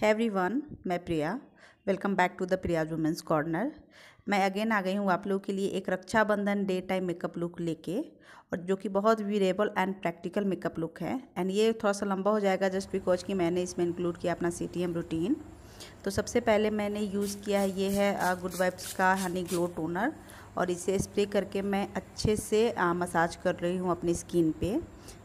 है वन मैं Priya welcome back to the Priya women's corner मैं अगेन आ गई हूँ आप लोगों के लिए एक Rakshabandhan day time makeup look लेके और जो कि बहुत wearable and practical makeup look है एंड ये थोड़ा सा लंबा हो जाएगा जस्ट बिकॉज कि मैंने इसमें इंक्लूड किया अपना सी रूटीन तो सबसे पहले मैंने यूज़ किया है ये है गुड uh, वाइब्स का हनी ग्लो टोनर और इसे स्प्रे करके मैं अच्छे से आ, मसाज कर रही हूँ अपनी स्किन पे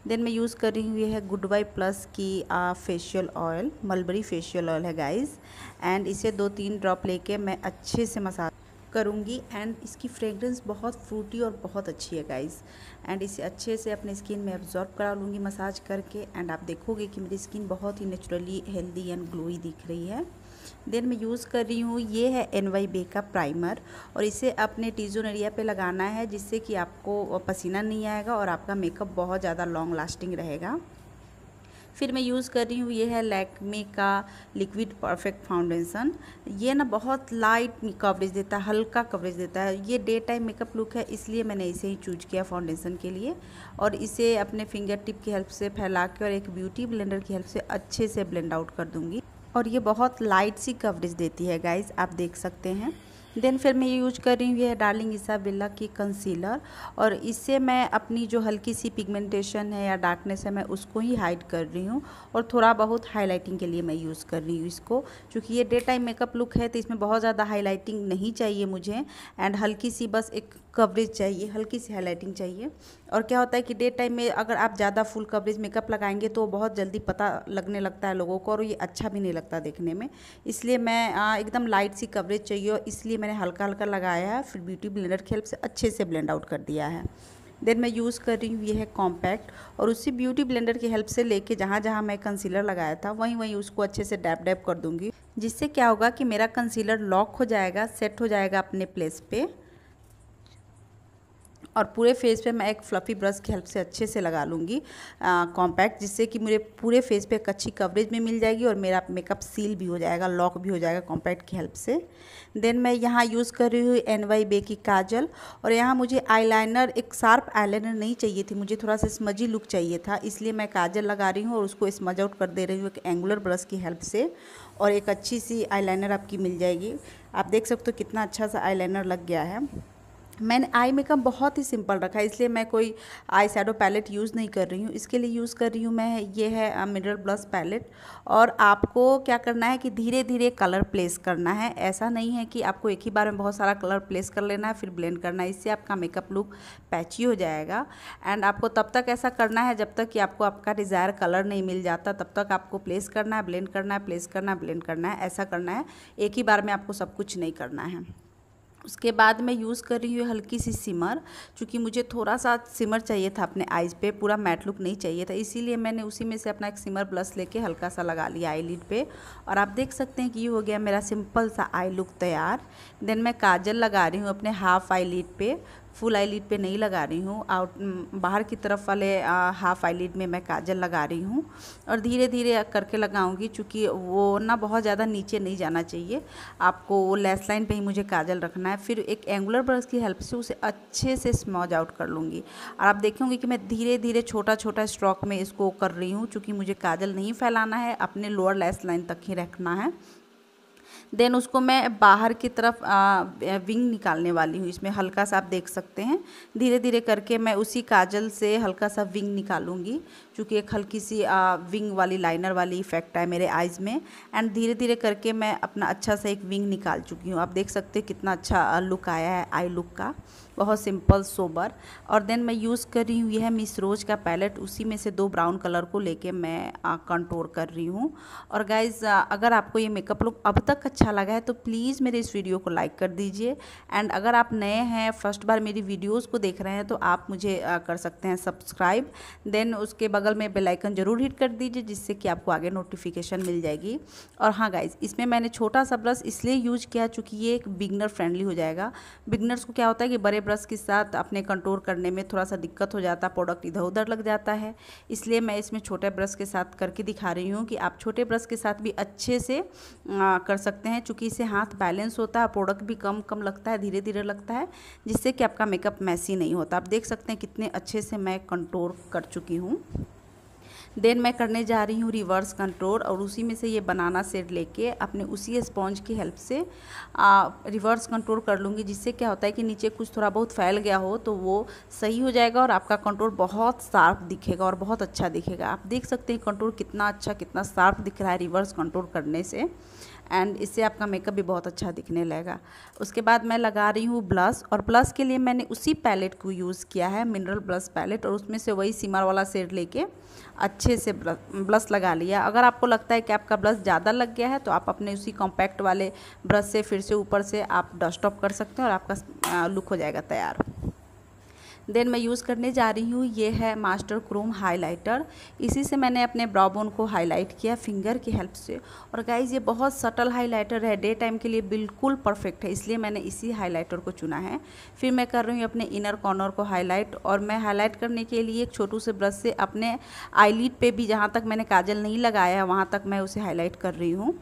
देन मैं यूज़ कर रही हूँ यह है गुड बाई प्लस की facial oil mulberry facial oil है गाइस एंड इसे दो तीन ड्रॉप लेके मैं अच्छे से मसाज करूँगी एंड इसकी फ्रेगरेंस बहुत फ्रूटी और बहुत अच्छी है गाइस एंड इसे अच्छे से अपने स्किन में एब्जॉर्ब करा लूँगी मसाज करके एंड आप देखोगे कि मेरी स्किन बहुत ही नेचुरली हेल्दी एंड ग्लोई दिख रही है देन मैं यूज़ कर रही हूँ ये है एन वाई बे का प्राइमर और इसे अपने टीजोन एरिया पे लगाना है जिससे कि आपको पसीना नहीं आएगा और आपका मेकअप बहुत ज़्यादा लॉन्ग लास्टिंग रहेगा फिर मैं यूज़ कर रही हूँ ये है लैकमे का लिक्विड परफेक्ट फाउंडेशन ये ना बहुत लाइट कवरेज देता है हल्का कवरेज देता है ये डे टाइम मेकअप लुक है इसलिए मैंने इसे ही चूज किया फाउंडेशन के लिए और इसे अपने फिंगर टिप की हेल्प से फैला के और एक ब्यूटी ब्लेंडर की हेल्प से अच्छे से ब्लेंड आउट कर दूँगी और ये बहुत लाइट सी कवरेज देती है गाइज़ आप देख सकते हैं देन फिर मैं ये यूज कर रही हूँ ये डार्लिंग ईसा बिल्ला की कंसीलर और इससे मैं अपनी जो हल्की सी पिगमेंटेशन है या डार्कनेस है मैं उसको ही हाइड कर रही हूँ और थोड़ा बहुत हाईलाइटिंग के लिए मैं यूज़ कर रही हूँ इसको क्योंकि ये डे टाइम मेकअप लुक है तो इसमें बहुत ज़्यादा हाईलाइटिंग नहीं चाहिए मुझे एंड हल्की सी बस एक कवरेज चाहिए हल्की सी हाईलाइटिंग चाहिए और क्या होता है कि डे टाइम में अगर आप ज़्यादा फुल कवरेज मेकअप लगाएंगे तो बहुत जल्दी पता लगने लगता है लोगों को और ये अच्छा भी नहीं लगता देखने में इसलिए मैं हाँ, एकदम लाइट सी कवरेज चाहिए इसलिए मैंने हल्का हल्का लगाया है फिर ब्यूटी ब्लेंडर की हेल्प से अच्छे से ब्लेंड आउट कर दिया है देन मैं यूज़ कर रही हूँ ये है कॉम्पैक्ट और उसी ब्यूटी ब्लेंडर की हेल्प से लेके जहाँ जहाँ मैं कंसीलर लगाया था वहीं वहीं उसको अच्छे से डैप डैप कर दूँगी जिससे क्या होगा कि मेरा कंसीलर लॉक हो जाएगा सेट हो जाएगा अपने प्लेस पर और पूरे फेस पे मैं एक फ्लफ़ी ब्रश की हेल्प से अच्छे से लगा लूँगी कॉम्पैक्ट जिससे कि मुझे पूरे फेस पे एक अच्छी कवरेज में मिल जाएगी और मेरा मेकअप सील भी हो जाएगा लॉक भी हो जाएगा कॉम्पैक्ट की हेल्प से देन मैं यहाँ यूज़ कर रही हूँ एन वाई बे की काजल और यहाँ मुझे आईलाइनर एक शार्प आईलाइनर नहीं चाहिए थी मुझे थोड़ा सा स्मजी लुक चाहिए था इसलिए मैं काजल लगा रही हूँ और उसको स्मज आउट कर दे रही हूँ एक एंगुलर ब्रश की हेल्प से और एक अच्छी सी लाइनर आपकी मिल जाएगी आप देख सकते हो कितना अच्छा सा लाइनर लग गया है मैंने आई मेकअप बहुत ही सिंपल रखा है इसलिए मैं कोई आई शेडो पैलेट यूज़ नहीं कर रही हूँ इसके लिए यूज़ कर रही हूँ मैं ये है मिनरल ब्लश पैलेट और आपको क्या करना है कि धीरे धीरे कलर प्लेस करना है ऐसा नहीं है कि आपको एक ही बार में बहुत सारा कलर प्लेस कर लेना है फिर ब्लेंड करना है इससे आपका मेकअप लुक पैची हो जाएगा एंड आपको तब तक ऐसा करना है जब तक कि आपको आपका डिज़ायर कलर नहीं मिल जाता तब तक आपको प्लेस करना है ब्लेंड करना है प्लेस करना है ब्लेंड करना है ऐसा करना है एक ही बार में आपको सब कुछ नहीं करना है उसके बाद मैं यूज़ कर रही हूँ हल्की सी सिमर क्योंकि मुझे थोड़ा सा सिमर चाहिए था अपने आईज पे पूरा मैट लुक नहीं चाहिए था इसीलिए मैंने उसी में से अपना एक सिमर ब्लस लेके हल्का सा लगा लिया आई लिड पर और आप देख सकते हैं कि ये हो गया मेरा सिंपल सा आई लुक तैयार देन मैं काजल लगा रही हूँ अपने हाफ आई लिड पर फुल आई पे पर नहीं लगा रही हूँ आउट बाहर की तरफ वाले आ, हाफ आई में मैं काजल लगा रही हूँ और धीरे धीरे करके लगाऊंगी क्योंकि वो ना बहुत ज़्यादा नीचे नहीं जाना चाहिए आपको वो लेस लाइन पर ही मुझे काजल रखना है फिर एक एंगुलर ब्रश की हेल्प से उसे अच्छे से स्मॉज आउट कर लूँगी और आप देखेंगे कि मैं धीरे धीरे छोटा छोटा स्ट्रॉक में इसको कर रही हूँ चूँकि मुझे काजल नहीं फैलाना है अपने लोअर लेस लाइन तक ही रखना है देन उसको मैं बाहर की तरफ आ, विंग निकालने वाली हूँ इसमें हल्का सा आप देख सकते हैं धीरे धीरे करके मैं उसी काजल से हल्का सा विंग निकालूंगी क्योंकि एक हल्की सी आ, विंग वाली लाइनर वाली इफेक्ट है मेरे आइज़ में एंड धीरे धीरे करके मैं अपना अच्छा सा एक विंग निकाल चुकी हूँ आप देख सकते हैं कितना अच्छा लुक आया है आई लुक का बहुत सिंपल सोबर और देन मैं यूज़ कर रही हूँ यह मिस रोज का पैलेट उसी में से दो ब्राउन कलर को लेके मैं कंट्रोल कर रही हूँ और गाइज़ अगर आपको ये मेकअप लुक अब तक अच्छा अच्छा लगा है तो प्लीज़ मेरे इस वीडियो को लाइक कर दीजिए एंड अगर आप नए हैं फर्स्ट बार मेरी वीडियोज़ को देख रहे हैं तो आप मुझे कर सकते हैं सब्सक्राइब देन उसके बगल में बेलाइकन ज़रूर हिट कर दीजिए जिससे कि आपको आगे नोटिफिकेशन मिल जाएगी और हाँ गाइज इसमें मैंने छोटा सा ब्रश इसलिए यूज किया चूँकि ये एक बिगनर फ्रेंडली हो जाएगा बिगनर्स को क्या होता है कि बड़े ब्रश के साथ अपने कंट्रोल करने में थोड़ा सा दिक्कत हो जाता है प्रोडक्ट इधर उधर लग जाता है इसलिए मैं इसमें छोटे ब्रश के साथ करके दिखा रही हूँ कि आप छोटे ब्रश के साथ भी अच्छे से आ, कर सकते हैं हैं चूँकि इससे हाथ बैलेंस होता है प्रोडक्ट भी कम कम लगता है धीरे धीरे लगता है जिससे कि आपका मेकअप मैसी नहीं होता आप देख सकते हैं कितने अच्छे से मैं कंट्रोल कर चुकी हूँ देन मैं करने जा रही हूँ रिवर्स कंट्रोल और उसी में से ये बनाना सेट लेके अपने उसी स्पॉन्ज की हेल्प से आ, रिवर्स कंट्रोल कर लूँगी जिससे क्या होता है कि नीचे कुछ थोड़ा बहुत फैल गया हो तो वो सही हो जाएगा और आपका कंट्रोल बहुत साफ दिखेगा और बहुत अच्छा दिखेगा आप देख सकते हैं कंट्रोल कितना अच्छा कितना साफ दिख रहा है रिवर्स कंट्रोल करने से एंड इससे आपका मेकअप भी बहुत अच्छा दिखने लगेगा उसके बाद मैं लगा रही हूँ ब्लस और ब्लस के लिए मैंने उसी पैलेट को यूज़ किया है मिनरल ब्लस पैलेट और उसमें से वही सिमर वाला शेड लेके अच्छे से ब्लस लगा लिया अगर आपको लगता है कि आपका ब्लश ज़्यादा लग गया है तो आप अपने उसी कॉम्पैक्ट वाले ब्रश से फिर से ऊपर से आप डस्ट ऑफ कर सकते हैं और आपका लुक हो जाएगा तैयार देन मैं यूज़ करने जा रही हूँ ये है मास्टर क्रोम हाइलाइटर इसी से मैंने अपने ब्राउबोन को हाईलाइट किया फिंगर की हेल्प से और गाइज ये बहुत सटल हाईलाइटर है डे टाइम के लिए बिल्कुल परफेक्ट है इसलिए मैंने इसी हाईलाइटर को चुना है फिर मैं कर रही हूँ अपने इनर कॉर्नर को हाईलाइट और मैं हाईलाइट करने के लिए एक छोटू से ब्रश से अपने आईलिड पर भी जहाँ तक मैंने काजल नहीं लगाया है वहाँ तक मैं उसे हाईलाइट कर रही हूँ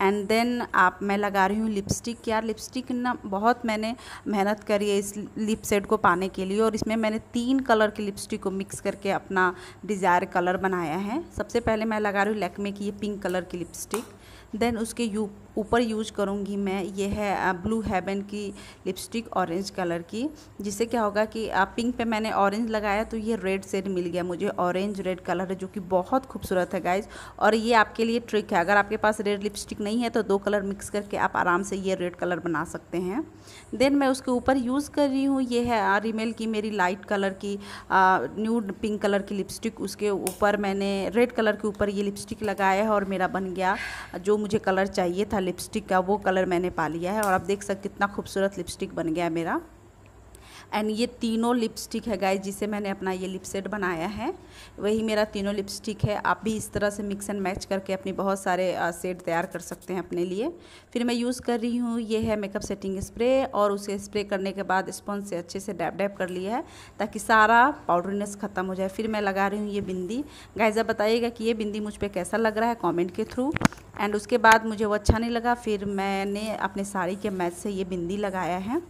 एंड देन आप मैं लगा रही हूँ लिपस्टिक यार लिपस्टिक ना बहुत मैंने मेहनत करी है इस लिप सेट को पाने के लिए और इसमें मैंने तीन कलर के लिपस्टिक को मिक्स करके अपना डिज़ायर कलर बनाया है सबसे पहले मैं लगा रही हूँ लैकमे की ये पिंक कलर की लिपस्टिक देन उसके यू ऊपर यूज करूँगी मैं ये है ब्लू हेवन की लिपस्टिक ऑरेंज कलर की जिससे क्या होगा कि पिंक पे मैंने ऑरेंज लगाया तो ये रेड सेड मिल गया मुझे ऑरेंज रेड कलर है जो कि बहुत खूबसूरत है गाइज और ये आपके लिए ट्रिक है अगर आपके पास रेड लिपस्टिक नहीं है तो दो कलर मिक्स करके आप आराम से ये रेड कलर बना सकते हैं देन मैं उसके ऊपर यूज़ कर रही हूँ ये है रिमेल की मेरी लाइट कलर की न्यू पिंक कलर की लिपस्टिक उसके ऊपर मैंने रेड कलर के ऊपर ये लिपस्टिक लगाया है और मेरा बन गया जो मुझे कलर चाहिए था लिपस्टिक का वो कलर मैंने पा लिया है और आप देख सकते कितना खूबसूरत लिपस्टिक बन गया है मेरा एंड ये तीनों लिपस्टिक है गाय जिसे मैंने अपना ये लिप सेट बनाया है वही मेरा तीनों लिपस्टिक है आप भी इस तरह से मिक्स एंड मैच करके अपने बहुत सारे सेट तैयार कर सकते हैं अपने लिए फिर मैं यूज़ कर रही हूँ ये है मेकअप सेटिंग स्प्रे और उसे स्प्रे करने के बाद स्पॉन्ज से अच्छे से डैप डैप कर लिया है ताकि सारा पाउडरनेस ख़त्म हो जाए फिर मैं लगा रही हूँ ये बिंदी गाइज आप बताइएगा कि ये बिंदी मुझ पर कैसा लग रहा है कॉमेंट के थ्रू एंड उसके बाद मुझे वो अच्छा नहीं लगा फिर मैंने अपने साड़ी के मैच से ये बिंदी लगाया है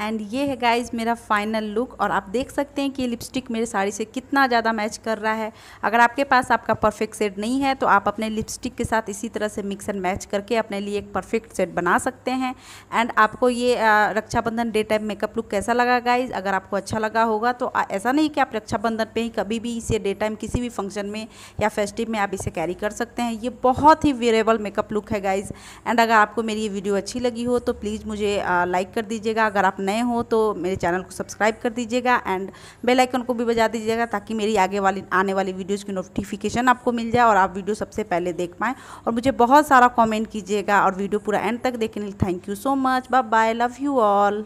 एंड ये है गाइज मेरा फाइनल लुक और आप देख सकते हैं कि लिपस्टिक मेरे साड़ी से कितना ज़्यादा मैच कर रहा है अगर आपके पास आपका परफेक्ट सेट नहीं है तो आप अपने लिपस्टिक के साथ इसी तरह से मिक्स एंड मैच करके अपने लिए एक परफेक्ट सेट बना सकते हैं एंड आपको ये Raksha Bandhan day time makeup look कैसा लगा गाइज अगर आपको अच्छा लगा होगा तो ऐसा नहीं कि आप रक्षाबंधन पर ही कभी भी इसे डे टाइम किसी भी फंक्शन में या फेस्टिव में आप इसे कैरी कर सकते हैं ये बहुत ही वेरेबल मेकअप लुक है गाइज एंड अगर आपको मेरी ये वीडियो अच्छी लगी हो तो प्लीज़ मुझे लाइक कर दीजिएगा अगर आप नए हो तो मेरे चैनल को सब्सक्राइब कर दीजिएगा एंड बेल आइकन को भी बजा दीजिएगा ताकि मेरी आगे वाली आने वाली वीडियोज़ की नोटिफिकेशन आपको मिल जाए और आप वीडियो सबसे पहले देख पाएँ और मुझे बहुत सारा कॉमेंट कीजिएगा और वीडियो पूरा एंड तक देखने लिए thank you so much bye bye love you all